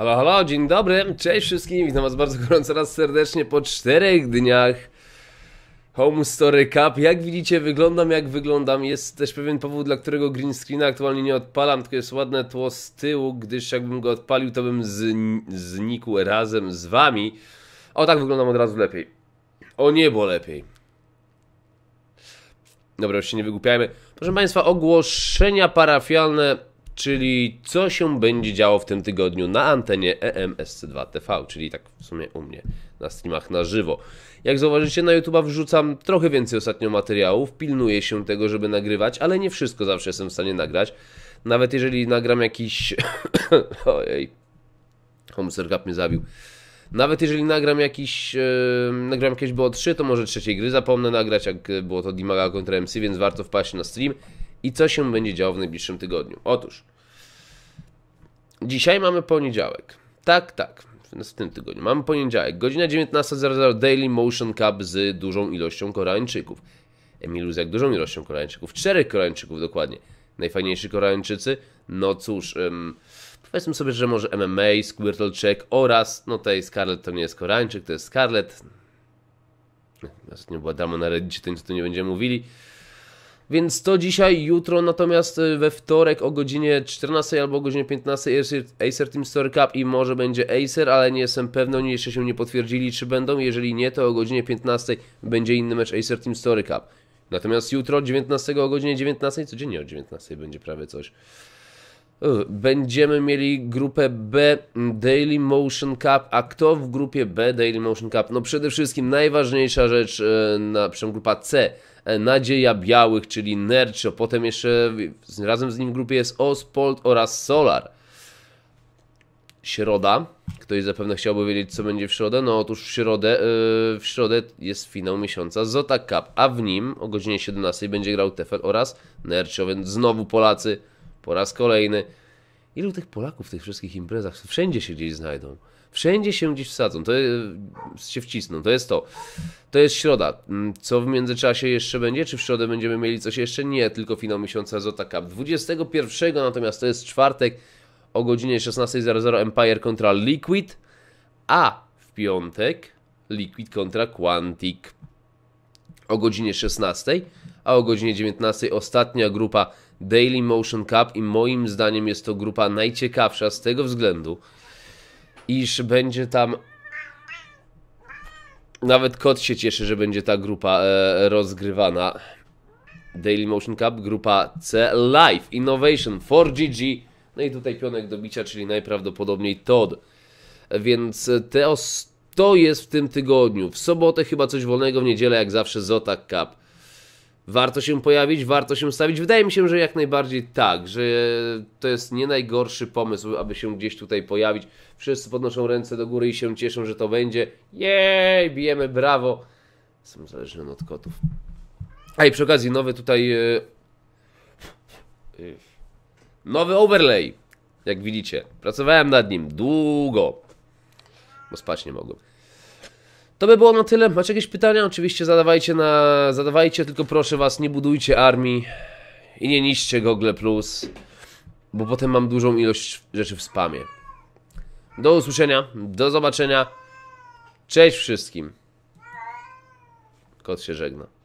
Halo, halo, dzień dobry, cześć wszystkim, witam was bardzo gorąco raz serdecznie po czterech dniach Home Story Cup. Jak widzicie, wyglądam jak wyglądam, jest też pewien powód, dla którego green screena aktualnie nie odpalam, tylko jest ładne tło z tyłu, gdyż jakbym go odpalił, to bym znikł razem z wami. O, tak wyglądam od razu lepiej. O niebo lepiej. Dobra, już się nie wygłupiajmy. Proszę Państwa, ogłoszenia parafialne czyli co się będzie działo w tym tygodniu na antenie EMSC2TV, czyli tak w sumie u mnie na streamach na żywo. Jak zauważycie, na YouTube wrzucam trochę więcej ostatnio materiałów, pilnuję się tego, żeby nagrywać, ale nie wszystko zawsze jestem w stanie nagrać. Nawet jeżeli nagram jakiś... Ojej, homosergap mnie zabił. Nawet jeżeli nagram jakiś, yy, nagram jakieś było 3, to może trzeciej gry zapomnę nagrać, jak było to Dimaga kontra MC, więc warto wpaść na stream. I co się będzie działo w najbliższym tygodniu? Otóż, Dzisiaj mamy poniedziałek. Tak, tak. W tym tygodniu mamy poniedziałek. Godzina 19.00 Daily Motion Cup z dużą ilością Koreańczyków. Emilus jak dużą ilością Koreańczyków. Czterech Koreańczyków dokładnie. Najfajniejsi Koreańczycy. No cóż, powiedzmy sobie, że może MMA, Squirtle Check oraz, no tej Scarlet to nie jest Koreańczyk, to jest Scarlet. Ostatnio była dama na Reddicie, to nic tu nie będziemy mówili. Więc to dzisiaj, jutro, natomiast y, we wtorek o godzinie 14 albo o godzinie 15 jest Acer Team Story Cup i może będzie Acer, ale nie jestem pewny, oni jeszcze się nie potwierdzili, czy będą. Jeżeli nie, to o godzinie 15 będzie inny mecz Acer Team Story Cup. Natomiast jutro, 19 o godzinie 19, codziennie o 19 będzie prawie coś. Będziemy mieli grupę B Daily Motion Cup. A kto w grupie B Daily Motion Cup? No przede wszystkim najważniejsza rzecz, e, na, przykład grupa C. E, Nadzieja Białych, czyli Nercio. Potem jeszcze razem z nim w grupie jest Ospold oraz Solar. Środa. Ktoś zapewne chciałby wiedzieć, co będzie w środę. No otóż w środę, yy, w środę jest finał miesiąca Zota Cup, a w nim o godzinie 17 będzie grał Tefel oraz Nercio, więc znowu Polacy po raz kolejny. Ilu tych Polaków w tych wszystkich imprezach wszędzie się gdzieś znajdą? Wszędzie się gdzieś wsadzą, to jest, się wcisną, to jest to. To jest środa. Mm, co w międzyczasie jeszcze będzie? Czy w środę będziemy mieli coś jeszcze? Nie, tylko finał miesiąca Zota Cup. 21 natomiast to jest czwartek o godzinie 16.00 Empire kontra Liquid, a w piątek Liquid kontra Quantic o godzinie 16 a o godzinie 19 ostatnia grupa Daily Motion Cup i moim zdaniem jest to grupa najciekawsza z tego względu, iż będzie tam nawet kot się cieszy, że będzie ta grupa e, rozgrywana. Daily Motion Cup, grupa C Live Innovation 4GG. No i tutaj pionek do bicia, czyli najprawdopodobniej Todd. Więc te to jest w tym tygodniu. W sobotę chyba coś wolnego, w niedzielę jak zawsze Zotac Cup warto się pojawić, warto się stawić. Wydaje mi się, że jak najbardziej tak, że to jest nie najgorszy pomysł, aby się gdzieś tutaj pojawić. Wszyscy podnoszą ręce do góry i się cieszą, że to będzie. Jej, bijemy, brawo. Jestem zależny od kotów. A i przy okazji nowy tutaj... E, e, nowy overlay, jak widzicie. Pracowałem nad nim długo, bo spać nie mogłem. To by było na tyle. Macie jakieś pytania? Oczywiście zadawajcie na... Zadawajcie, tylko proszę was, nie budujcie armii i nie niszcie Google+, bo potem mam dużą ilość rzeczy w spamie. Do usłyszenia, do zobaczenia. Cześć wszystkim. Kot się żegna.